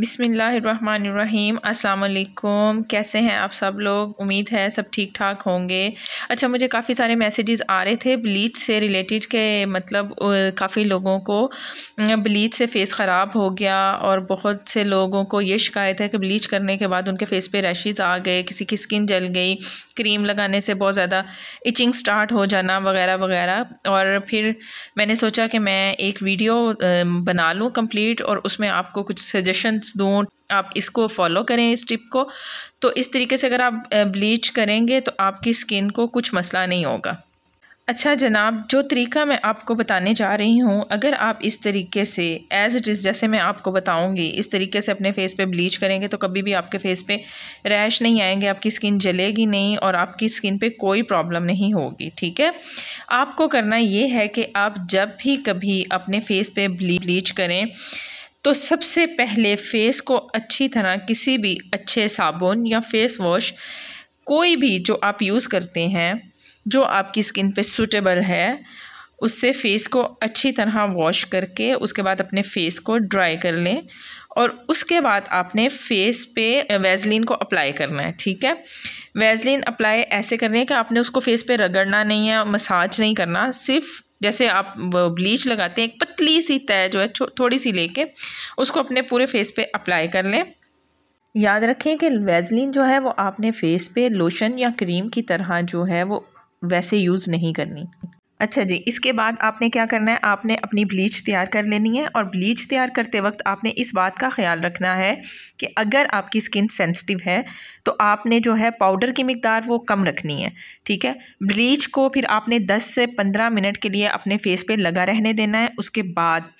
बिसमीम् अल्लाम कैसे हैं आप सब लोग उम्मीद है सब ठीक ठाक होंगे अच्छा मुझे काफ़ी सारे मैसेजेस आ रहे थे ब्लीच से रिलेटेड के मतलब काफ़ी लोगों को ब्लीच से फ़ेस ख़राब हो गया और बहुत से लोगों को ये शिकायत है कि ब्लीच करने के बाद उनके फ़ेस पे रैशेज़ आ गए किसी की स्किन जल गई क्रीम लगाने से बहुत ज़्यादा इचिंग स्टार्ट हो जाना वगैरह वगैरह और फिर मैंने सोचा कि मैं एक वीडियो बना लूँ कम्प्लीट और उसमें आपको कुछ सजेशन्स टिप्स दूँ आप इसको फॉलो करें इस टिप को तो इस तरीके से अगर आप ब्लीच करेंगे तो आपकी स्किन को कुछ मसला नहीं होगा अच्छा जनाब जो तरीका मैं आपको बताने जा रही हूँ अगर आप इस तरीके से एज़ इट इज़ जैसे मैं आपको बताऊँगी इस तरीके से अपने फेस पे ब्लीच करेंगे तो कभी भी आपके फेस पे रैश नहीं आएंगे आपकी स्किन जलेगी नहीं और आपकी स्किन पे कोई प्रॉब्लम नहीं होगी ठीक है आपको करना ये है कि आप जब भी कभी अपने फेस पर ब्लीच करें तो सबसे पहले फ़ेस को अच्छी तरह किसी भी अच्छे साबुन या फेस वॉश कोई भी जो आप यूज़ करते हैं जो आपकी स्किन पे सूटेबल है उससे फेस को अच्छी तरह वॉश करके उसके बाद अपने फेस को ड्राई कर लें और उसके बाद आपने फेस पे वैजलिन को अप्लाई करना है ठीक है वैजलिन अप्लाई ऐसे करनी है कि आपने उसको फेस पे रगड़ना नहीं है मसाज नहीं करना सिर्फ जैसे आप ब्लीच लगाते हैं एक पतली सी तय जो है थोड़ी सी लेके उसको अपने पूरे फेस पे अप्लाई कर लें याद रखें कि वैजलिन जो है वो आपने फेस पे लोशन या क्रीम की तरह जो है वो वैसे यूज़ नहीं करनी अच्छा जी इसके बाद आपने क्या करना है आपने अपनी ब्लीच तैयार कर लेनी है और ब्लीच तैयार करते वक्त आपने इस बात का ख्याल रखना है कि अगर आपकी स्किन सेंसिटिव है तो आपने जो है पाउडर की मकदार वो कम रखनी है ठीक है ब्लीच को फिर आपने 10 से 15 मिनट के लिए अपने फेस पे लगा रहने देना है उसके बाद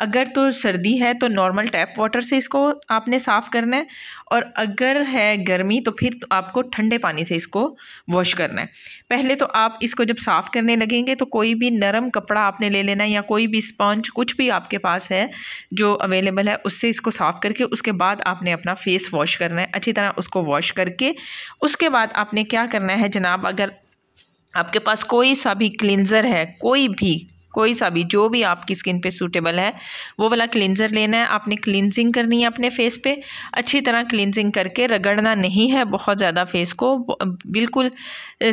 अगर तो सर्दी है तो नॉर्मल टैप वाटर से इसको आपने साफ़ करना है और अगर है गर्मी तो फिर तो आपको ठंडे पानी से इसको वॉश करना है पहले तो आप इसको जब साफ़ करने लगेंगे तो कोई भी नरम कपड़ा आपने ले लेना है या कोई भी स्पॉन्ज कुछ भी आपके पास है जो अवेलेबल है उससे इसको साफ़ करके उसके बाद आपने अपना फेस वॉश करना है अच्छी तरह उसको वॉश करके उसके बाद आपने क्या करना है जनाब अगर आपके पास कोई सा भी क्लिनज़र है कोई भी कोई सा भी जो भी आपकी स्किन पे सूटेबल है वो वाला क्लिनज़र लेना है आपने क्लिनजिंग करनी है अपने फेस पे अच्छी तरह क्लिनजिंग करके रगड़ना नहीं है बहुत ज़्यादा फेस को बिल्कुल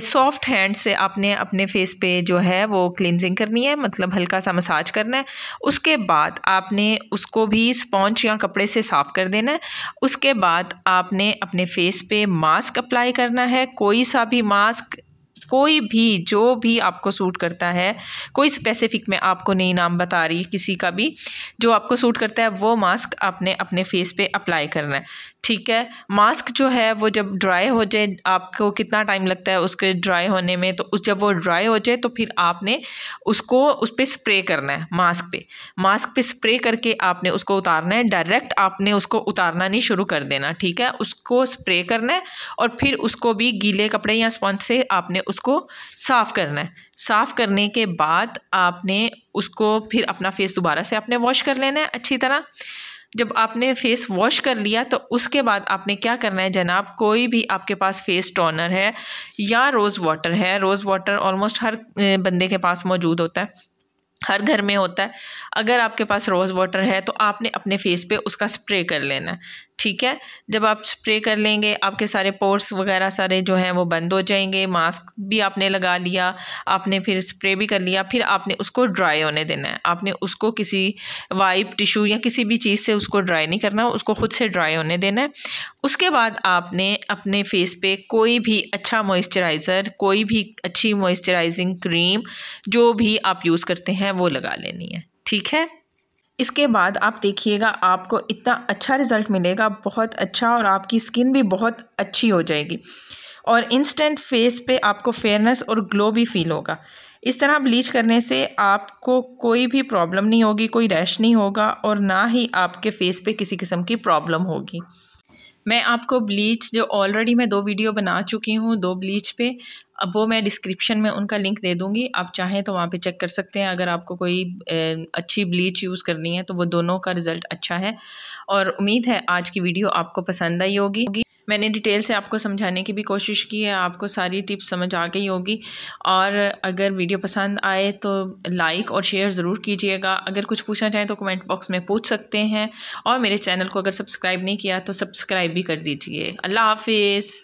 सॉफ्ट हैंड से आपने अपने फेस पे जो है वो क्लिनजिंग करनी है मतलब हल्का सा मसाज करना है उसके बाद आपने उसको भी स्पॉन्च या कपड़े से साफ़ कर देना है उसके बाद आपने अपने फेस पे मास्क अप्लाई करना है कोई सा भी मास्क कोई भी जो भी आपको सूट करता है कोई स्पेसिफिक मैं आपको नहीं नाम बता रही किसी का भी जो आपको सूट करता है वो मास्क आपने अपने फेस पे अप्लाई करना है ठीक है मास्क जो है वो जब ड्राई हो जाए आपको कितना टाइम लगता है उसके ड्राई होने में तो उस जब वो ड्राई हो जाए तो फिर आपने उसको उस पर स्प्रे करना है मास्क पे मास्क पे स्प्रे करके आपने उसको उतारना है डायरेक्ट आपने उसको उतारना नहीं शुरू कर देना ठीक है उसको स्प्रे करना है और फिर उसको भी गीले कपड़े या स्पंज से आपने उस उसको साफ़ करना है साफ़ करने के बाद आपने उसको फिर अपना फ़ेस दोबारा से आपने वॉश कर लेना है अच्छी तरह जब आपने फेस वॉश कर लिया तो उसके बाद आपने क्या करना है जनाब कोई भी आपके पास फेस टोनर है या रोज़ वाटर है रोज़ वाटर ऑलमोस्ट हर बंदे के पास मौजूद होता है हर घर में होता है अगर आपके पास रोज़ वाटर है तो आपने अपने फेस पे उसका स्प्रे कर लेना है ठीक है जब आप स्प्रे कर लेंगे आपके सारे पोर्स वगैरह सारे जो हैं वो बंद हो जाएंगे मास्क भी आपने लगा लिया आपने फिर स्प्रे भी कर लिया फिर आपने उसको ड्राई होने देना है आपने उसको किसी वाइप टिशू या किसी भी चीज़ से उसको ड्राई नहीं करना उसको ख़ुद से ड्राई होने देना है उसके बाद आपने अपने फेस पे कोई भी अच्छा मॉइस्चराइज़र कोई भी अच्छी मॉइस्चराइजिंग क्रीम जो भी आप यूज़ करते हैं वो लगा लेनी है ठीक है इसके बाद आप देखिएगा आपको इतना अच्छा रिज़ल्ट मिलेगा बहुत अच्छा और आपकी स्किन भी बहुत अच्छी हो जाएगी और इंस्टेंट फेस पे आपको फेयरनेस और ग्लो भी फील होगा इस तरह ब्लीच करने से आपको कोई भी प्रॉब्लम नहीं होगी कोई रैश नहीं होगा और ना ही आपके फेस पे किसी किस्म की प्रॉब्लम होगी मैं आपको ब्लीच जो ऑलरेडी मैं दो वीडियो बना चुकी हूँ दो ब्लीच पे अब वो मैं डिस्क्रिप्शन में उनका लिंक दे दूँगी आप चाहें तो वहाँ पे चेक कर सकते हैं अगर आपको कोई अच्छी ब्लीच यूज़ करनी है तो वो दोनों का रिज़ल्ट अच्छा है और उम्मीद है आज की वीडियो आपको पसंद आई होगी मैंने डिटेल से आपको समझाने की भी कोशिश की है आपको सारी टिप्स समझ आ गई होगी और अगर वीडियो पसंद आए तो लाइक और शेयर ज़रूर कीजिएगा अगर कुछ पूछना चाहें तो कमेंट बॉक्स में पूछ सकते हैं और मेरे चैनल को अगर सब्सक्राइब नहीं किया तो सब्सक्राइब भी कर दीजिए अल्लाह हाफिज़